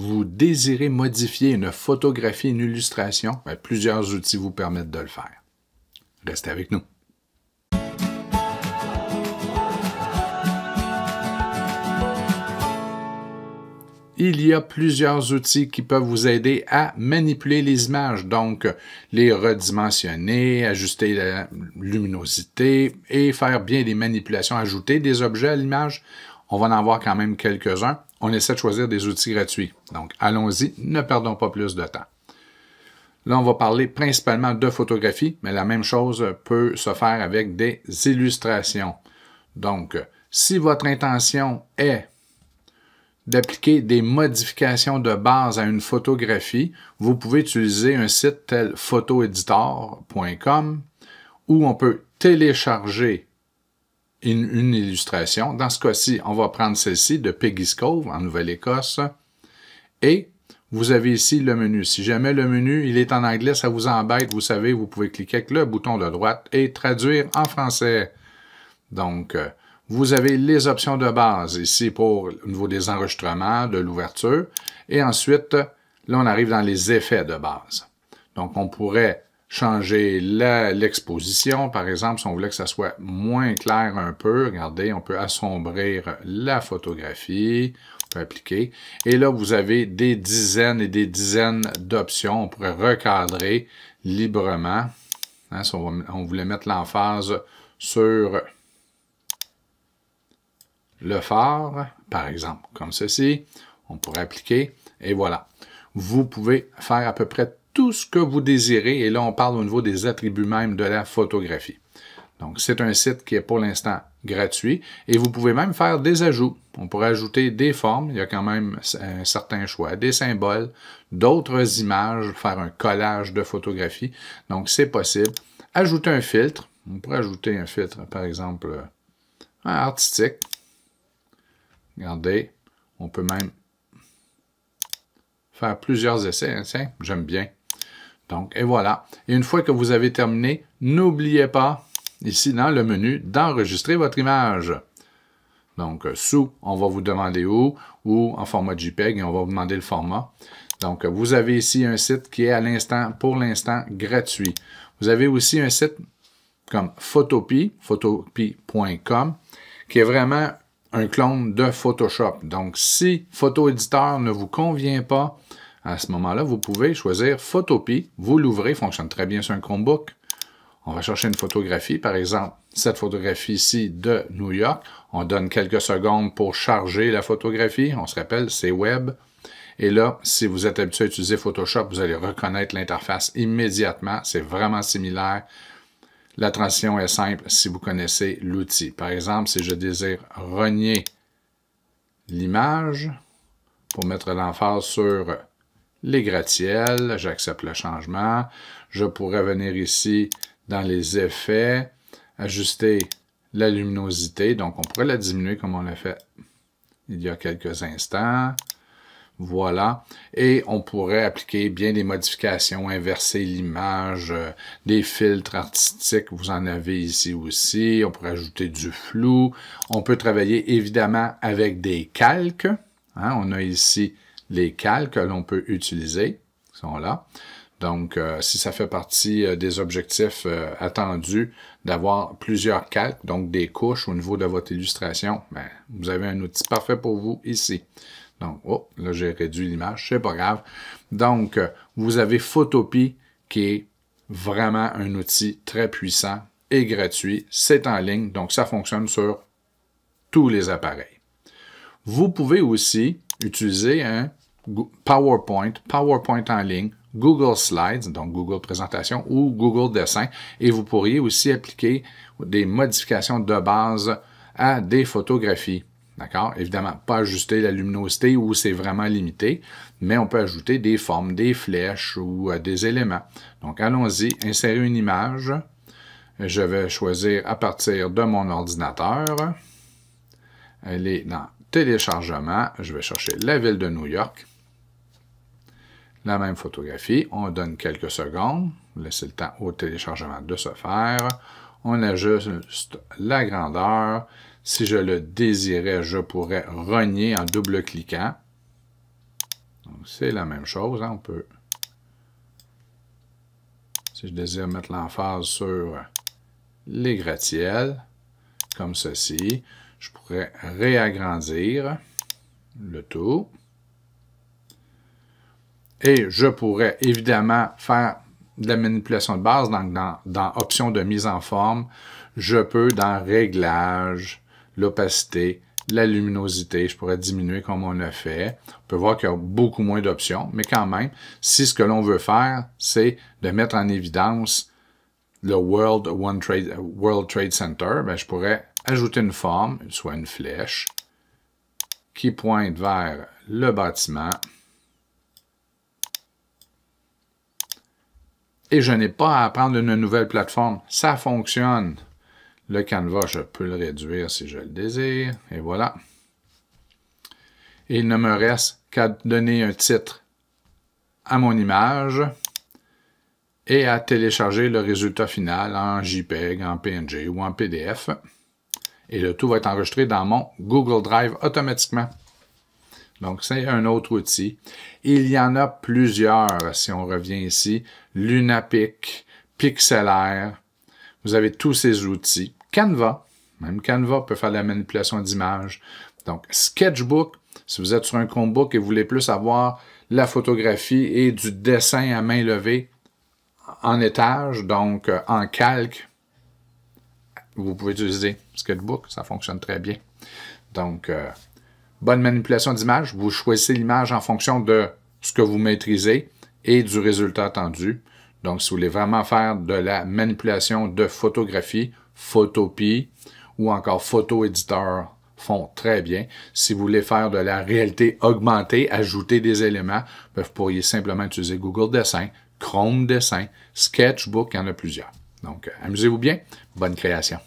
vous désirez modifier une photographie, une illustration, ben, plusieurs outils vous permettent de le faire. Restez avec nous. il y a plusieurs outils qui peuvent vous aider à manipuler les images, donc les redimensionner, ajuster la luminosité et faire bien des manipulations, ajouter des objets à l'image, on va en avoir quand même quelques-uns. On essaie de choisir des outils gratuits. Donc, allons-y, ne perdons pas plus de temps. Là, on va parler principalement de photographie, mais la même chose peut se faire avec des illustrations. Donc, si votre intention est d'appliquer des modifications de base à une photographie, vous pouvez utiliser un site tel photoeditor.com où on peut télécharger une, illustration. Dans ce cas-ci, on va prendre celle-ci de Peggy's Cove en Nouvelle-Écosse. Et vous avez ici le menu. Si jamais le menu, il est en anglais, ça vous embête, vous savez, vous pouvez cliquer avec le bouton de droite et traduire en français. Donc, euh, vous avez les options de base ici pour le niveau des enregistrements, de l'ouverture. Et ensuite, là, on arrive dans les effets de base. Donc, on pourrait changer l'exposition. Par exemple, si on voulait que ça soit moins clair un peu, regardez, on peut assombrir la photographie, on peut appliquer. Et là, vous avez des dizaines et des dizaines d'options. On pourrait recadrer librement. Hein, si on, on voulait mettre l'emphase sur le phare, par exemple, comme ceci, on pourrait appliquer, et voilà. Vous pouvez faire à peu près tout ce que vous désirez. Et là, on parle au niveau des attributs même de la photographie. Donc, c'est un site qui est pour l'instant gratuit et vous pouvez même faire des ajouts. On pourrait ajouter des formes, il y a quand même un certain choix, des symboles, d'autres images, faire un collage de photographie Donc, c'est possible. Ajouter un filtre. On pourrait ajouter un filtre, par exemple, euh, artistique. Regardez, on peut même faire plusieurs essais. Hein. j'aime bien. Donc, et voilà. Et une fois que vous avez terminé, n'oubliez pas, ici dans le menu, d'enregistrer votre image. Donc, euh, sous, on va vous demander où, ou en format JPEG, et on va vous demander le format. Donc, euh, vous avez ici un site qui est à l'instant, pour l'instant, gratuit. Vous avez aussi un site comme Photopie, photopie.com, qui est vraiment un clone de Photoshop. Donc, si Photo ne vous convient pas, à ce moment-là, vous pouvez choisir Photopie. Vous l'ouvrez, fonctionne très bien sur un Chromebook. On va chercher une photographie, par exemple, cette photographie ci de New York. On donne quelques secondes pour charger la photographie. On se rappelle, c'est web. Et là, si vous êtes habitué à utiliser Photoshop, vous allez reconnaître l'interface immédiatement. C'est vraiment similaire. La transition est simple si vous connaissez l'outil. Par exemple, si je désire renier l'image pour mettre l'emphase sur les gratte-ciels, j'accepte le changement. Je pourrais venir ici dans les effets, ajuster la luminosité, donc on pourrait la diminuer comme on l'a fait il y a quelques instants. Voilà. Et on pourrait appliquer bien des modifications, inverser l'image, euh, des filtres artistiques, vous en avez ici aussi. On pourrait ajouter du flou. On peut travailler évidemment avec des calques. Hein. on a ici les calques que l'on peut utiliser sont là. Donc, euh, si ça fait partie euh, des objectifs euh, attendus d'avoir plusieurs calques, donc des couches au niveau de votre illustration, ben, vous avez un outil parfait pour vous ici. Donc, oh, là, j'ai réduit l'image, c'est pas grave. Donc, vous avez Photopie qui est vraiment un outil très puissant et gratuit. C'est en ligne, donc ça fonctionne sur tous les appareils. Vous pouvez aussi utiliser un PowerPoint, PowerPoint en ligne, Google Slides, donc Google Présentation ou Google Dessin, et vous pourriez aussi appliquer des modifications de base à des photographies. D'accord? Évidemment, pas ajuster la luminosité où c'est vraiment limité, mais on peut ajouter des formes, des flèches ou euh, des éléments. Donc, allons-y, insérer une image. Je vais choisir à partir de mon ordinateur. Elle est dans téléchargement. Je vais chercher la ville de New York la même photographie. On donne quelques secondes, laisser le temps au téléchargement de se faire. On ajuste la grandeur. Si je le désirais, je pourrais renier en double-cliquant. C'est la même chose, hein, on peut... Si je désire mettre l'emphase sur les gratte-ciels, comme ceci, je pourrais réagrandir le tout. Et je pourrais évidemment faire de la manipulation de base, donc dans, Options de mise en forme, je peux dans réglage, l'opacité, la luminosité, je pourrais diminuer comme on a fait. On peut voir qu'il y a beaucoup moins d'options, mais quand même, si ce que l'on veut faire, c'est de mettre en évidence le World, Trade, Center, ben, je pourrais ajouter une forme, soit une flèche, qui pointe vers le bâtiment. et je n'ai pas à apprendre une nouvelle plateforme. Ça fonctionne. Le canevas, je peux le réduire si je le désire. Et voilà. il ne me reste qu'à donner un titre à mon image et à télécharger le résultat final en JPEG, en PNG ou en PDF. Et le tout va être enregistré dans mon Google Drive automatiquement. Donc, c'est un autre outil. Il y en a plusieurs, si on revient ici. Lunapic, Pixelaire. Vous avez tous ces outils. Canva, même Canva peut faire la manipulation d'images. Donc, Sketchbook, si vous êtes sur un Chromebook et vous voulez plus avoir la photographie et du dessin à main levée en étage, donc euh, en calque, vous pouvez utiliser Sketchbook, ça fonctionne très bien. Donc, euh, bonne manipulation d'image. Vous choisissez l'image en fonction de ce que vous maîtrisez et du résultat attendu. Donc, si vous voulez vraiment faire de la manipulation de photographie, Photopie ou encore photo-éditeur font très bien. Si vous voulez faire de la réalité augmentée, ajouter des éléments, ben, vous pourriez simplement utiliser Google Dessin, Chrome Dessin, Sketchbook, il y en a plusieurs. Donc, euh, amusez-vous bien. Bonne création.